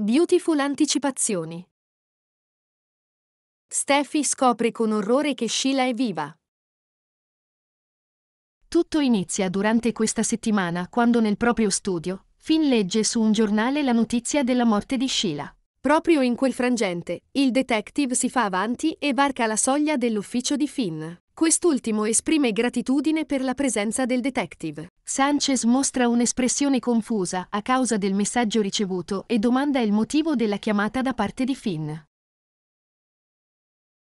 Beautiful anticipazioni. Steffi scopre con orrore che Sheila è viva. Tutto inizia durante questa settimana quando nel proprio studio, Finn legge su un giornale la notizia della morte di Sheila. Proprio in quel frangente, il detective si fa avanti e varca la soglia dell'ufficio di Finn. Quest'ultimo esprime gratitudine per la presenza del detective. Sanchez mostra un'espressione confusa a causa del messaggio ricevuto e domanda il motivo della chiamata da parte di Finn.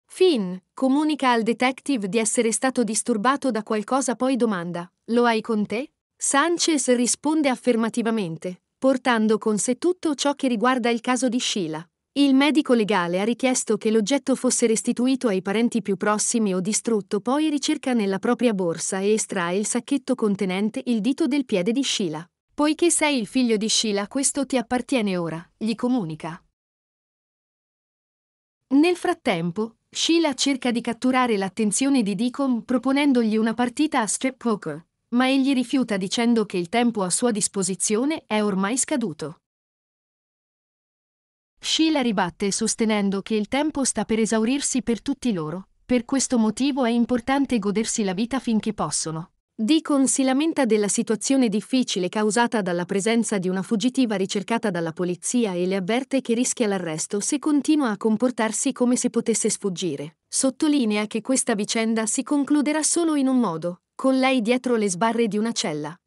Finn comunica al detective di essere stato disturbato da qualcosa poi domanda, lo hai con te? Sanchez risponde affermativamente, portando con sé tutto ciò che riguarda il caso di Sheila. Il medico legale ha richiesto che l'oggetto fosse restituito ai parenti più prossimi o distrutto, poi ricerca nella propria borsa e estrae il sacchetto contenente il dito del piede di Sheila. Poiché sei il figlio di Sheila, questo ti appartiene ora, gli comunica. Nel frattempo, Sheila cerca di catturare l'attenzione di Deacon proponendogli una partita a strip poker, ma egli rifiuta dicendo che il tempo a sua disposizione è ormai scaduto. Sheila ribatte sostenendo che il tempo sta per esaurirsi per tutti loro, per questo motivo è importante godersi la vita finché possono. Deacon si lamenta della situazione difficile causata dalla presenza di una fuggitiva ricercata dalla polizia e le avverte che rischia l'arresto se continua a comportarsi come se potesse sfuggire. Sottolinea che questa vicenda si concluderà solo in un modo, con lei dietro le sbarre di una cella.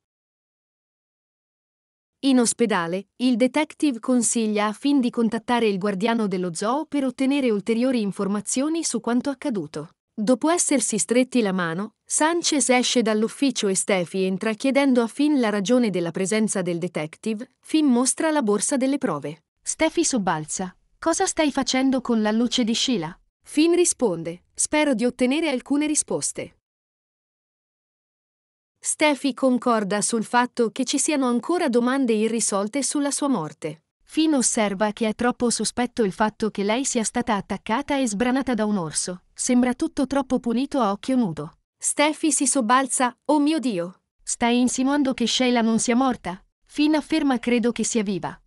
In ospedale, il detective consiglia a Finn di contattare il guardiano dello zoo per ottenere ulteriori informazioni su quanto accaduto. Dopo essersi stretti la mano, Sanchez esce dall'ufficio e Steffi entra chiedendo a Finn la ragione della presenza del detective. Finn mostra la borsa delle prove. Steffi sobbalza. Cosa stai facendo con la luce di Sheila? Finn risponde. Spero di ottenere alcune risposte. Steffi concorda sul fatto che ci siano ancora domande irrisolte sulla sua morte. Finn osserva che è troppo sospetto il fatto che lei sia stata attaccata e sbranata da un orso. Sembra tutto troppo pulito a occhio nudo. Steffi si sobbalza, oh mio Dio! Stai insinuando che Sheila non sia morta? Finn afferma credo che sia viva.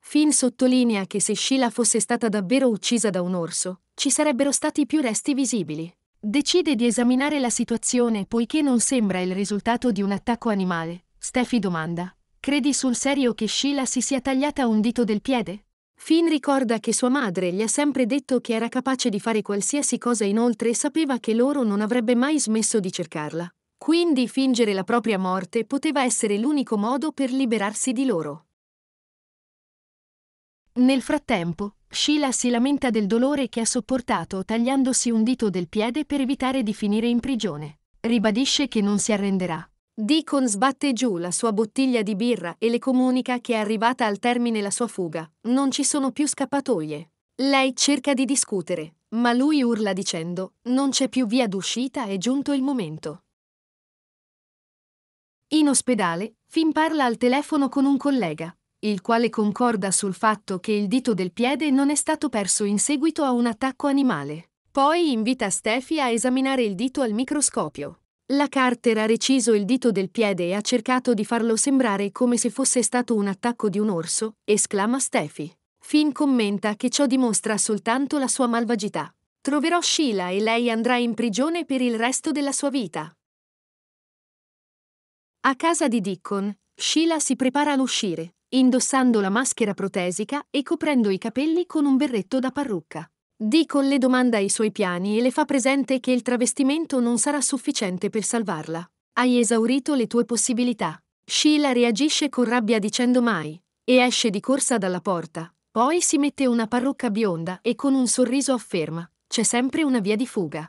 Finn sottolinea che se Sheila fosse stata davvero uccisa da un orso, ci sarebbero stati più resti visibili. Decide di esaminare la situazione poiché non sembra il risultato di un attacco animale. Steffi domanda. Credi sul serio che Sheila si sia tagliata un dito del piede? Finn ricorda che sua madre gli ha sempre detto che era capace di fare qualsiasi cosa inoltre e sapeva che loro non avrebbe mai smesso di cercarla. Quindi fingere la propria morte poteva essere l'unico modo per liberarsi di loro. Nel frattempo, Sheila si lamenta del dolore che ha sopportato tagliandosi un dito del piede per evitare di finire in prigione. Ribadisce che non si arrenderà. Deacon sbatte giù la sua bottiglia di birra e le comunica che è arrivata al termine la sua fuga. Non ci sono più scappatoie. Lei cerca di discutere, ma lui urla dicendo: Non c'è più via d'uscita, è giunto il momento. In ospedale, Finn parla al telefono con un collega, il quale concorda sul fatto che il dito del piede non è stato perso in seguito a un attacco animale. Poi invita Steffi a esaminare il dito al microscopio. La Carter ha reciso il dito del piede e ha cercato di farlo sembrare come se fosse stato un attacco di un orso, esclama Steffi. Finn commenta che ciò dimostra soltanto la sua malvagità. Troverò Sheila e lei andrà in prigione per il resto della sua vita. A casa di Dickon, Sheila si prepara ad uscire, indossando la maschera protesica e coprendo i capelli con un berretto da parrucca. Deacon le domanda i suoi piani e le fa presente che il travestimento non sarà sufficiente per salvarla. Hai esaurito le tue possibilità. Sheila reagisce con rabbia dicendo mai e esce di corsa dalla porta. Poi si mette una parrucca bionda e con un sorriso afferma: C'è sempre una via di fuga.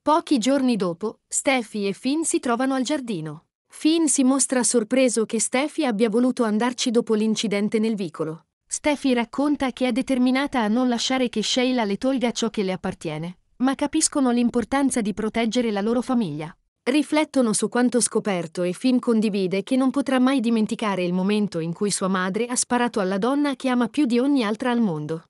Pochi giorni dopo, Steffi e Finn si trovano al giardino. Finn si mostra sorpreso che Steffi abbia voluto andarci dopo l'incidente nel vicolo. Steffi racconta che è determinata a non lasciare che Sheila le tolga ciò che le appartiene, ma capiscono l'importanza di proteggere la loro famiglia. Riflettono su quanto scoperto e Finn condivide che non potrà mai dimenticare il momento in cui sua madre ha sparato alla donna che ama più di ogni altra al mondo.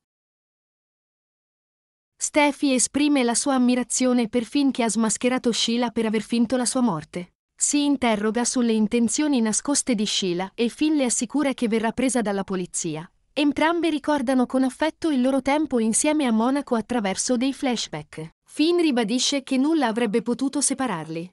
Steffi esprime la sua ammirazione per Finn che ha smascherato Sheila per aver finto la sua morte si interroga sulle intenzioni nascoste di Sheila e Finn le assicura che verrà presa dalla polizia. Entrambe ricordano con affetto il loro tempo insieme a Monaco attraverso dei flashback. Finn ribadisce che nulla avrebbe potuto separarli.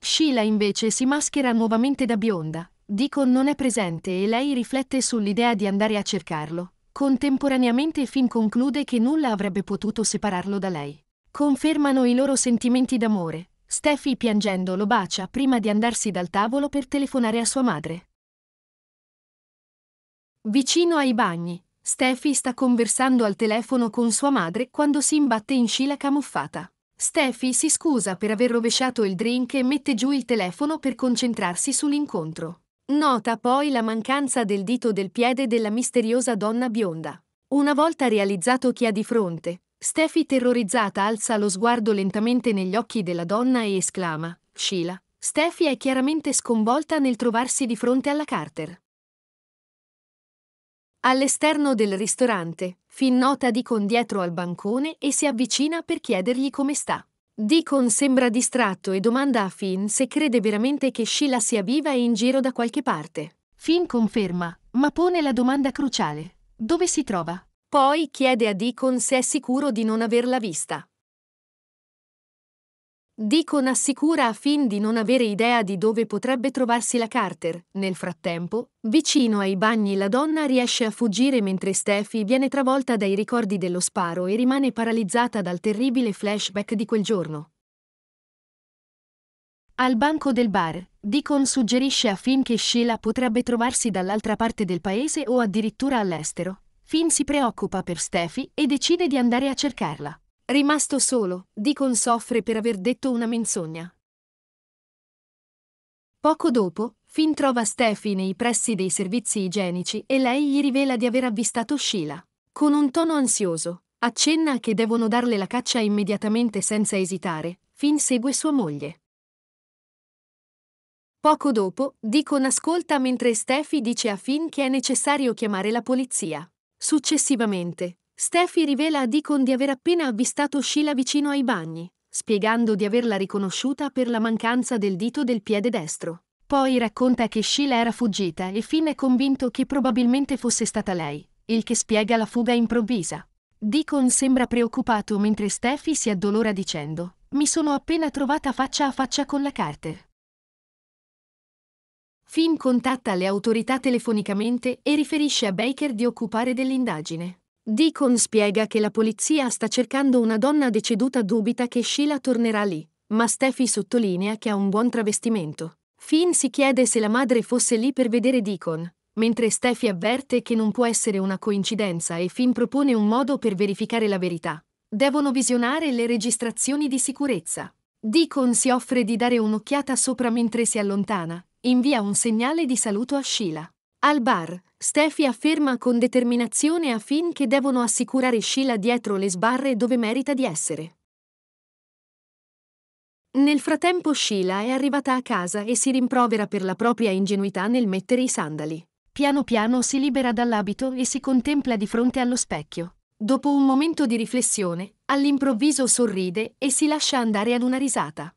Sheila invece si maschera nuovamente da bionda. Deacon non è presente e lei riflette sull'idea di andare a cercarlo. Contemporaneamente Finn conclude che nulla avrebbe potuto separarlo da lei. Confermano i loro sentimenti d'amore, Steffi piangendo lo bacia prima di andarsi dal tavolo per telefonare a sua madre. Vicino ai bagni, Steffi sta conversando al telefono con sua madre quando si imbatte in Sheila camuffata. Steffi si scusa per aver rovesciato il drink e mette giù il telefono per concentrarsi sull'incontro. Nota poi la mancanza del dito del piede della misteriosa donna bionda. Una volta realizzato chi ha di fronte, Steffi terrorizzata alza lo sguardo lentamente negli occhi della donna e esclama, Sheila. Steffi è chiaramente sconvolta nel trovarsi di fronte alla Carter. All'esterno del ristorante, Finn nota Deacon dietro al bancone e si avvicina per chiedergli come sta. Deacon sembra distratto e domanda a Finn se crede veramente che Sheila sia viva e in giro da qualche parte. Finn conferma, ma pone la domanda cruciale. Dove si trova? Poi chiede a Deacon se è sicuro di non averla vista. Deacon assicura a Finn di non avere idea di dove potrebbe trovarsi la Carter. Nel frattempo, vicino ai bagni la donna riesce a fuggire mentre Steffi viene travolta dai ricordi dello sparo e rimane paralizzata dal terribile flashback di quel giorno. Al banco del bar, Deacon suggerisce a Finn che Sheila potrebbe trovarsi dall'altra parte del paese o addirittura all'estero. Finn si preoccupa per Steffi e decide di andare a cercarla. Rimasto solo, Deacon soffre per aver detto una menzogna. Poco dopo, Finn trova Steffi nei pressi dei servizi igienici e lei gli rivela di aver avvistato Sheila. Con un tono ansioso, accenna che devono darle la caccia immediatamente senza esitare, Finn segue sua moglie. Poco dopo, Deacon ascolta mentre Steffi dice a Finn che è necessario chiamare la polizia. Successivamente, Steffi rivela a Deacon di aver appena avvistato Sheila vicino ai bagni, spiegando di averla riconosciuta per la mancanza del dito del piede destro. Poi racconta che Sheila era fuggita e Finn è convinto che probabilmente fosse stata lei, il che spiega la fuga improvvisa. Deacon sembra preoccupato mentre Steffi si addolora dicendo Mi sono appena trovata faccia a faccia con la Carter. Finn contatta le autorità telefonicamente e riferisce a Baker di occupare dell'indagine. Deacon spiega che la polizia sta cercando una donna deceduta dubita che Sheila tornerà lì, ma Steffi sottolinea che ha un buon travestimento. Finn si chiede se la madre fosse lì per vedere Deacon, mentre Steffi avverte che non può essere una coincidenza e Finn propone un modo per verificare la verità. Devono visionare le registrazioni di sicurezza. Deacon si offre di dare un'occhiata sopra mentre si allontana, invia un segnale di saluto a Sheila. Al bar, Steffi afferma con determinazione a Finn che devono assicurare Sheila dietro le sbarre dove merita di essere. Nel frattempo Sheila è arrivata a casa e si rimprovera per la propria ingenuità nel mettere i sandali. Piano piano si libera dall'abito e si contempla di fronte allo specchio. Dopo un momento di riflessione, all'improvviso sorride e si lascia andare ad una risata.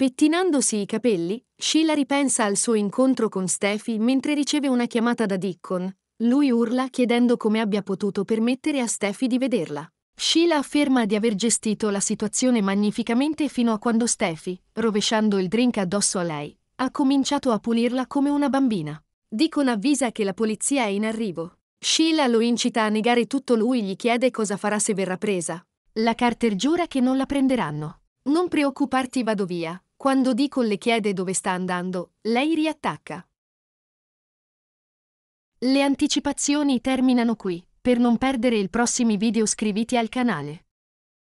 Pettinandosi i capelli, Sheila ripensa al suo incontro con Steffi mentre riceve una chiamata da Dickon. Lui urla chiedendo come abbia potuto permettere a Steffi di vederla. Sheila afferma di aver gestito la situazione magnificamente fino a quando Steffi, rovesciando il drink addosso a lei, ha cominciato a pulirla come una bambina. Dickon avvisa che la polizia è in arrivo. Sheila lo incita a negare tutto lui e gli chiede cosa farà se verrà presa. La Carter giura che non la prenderanno. Non preoccuparti vado via, quando Deacon le chiede dove sta andando, lei riattacca. Le anticipazioni terminano qui. Per non perdere i prossimi video iscriviti al canale.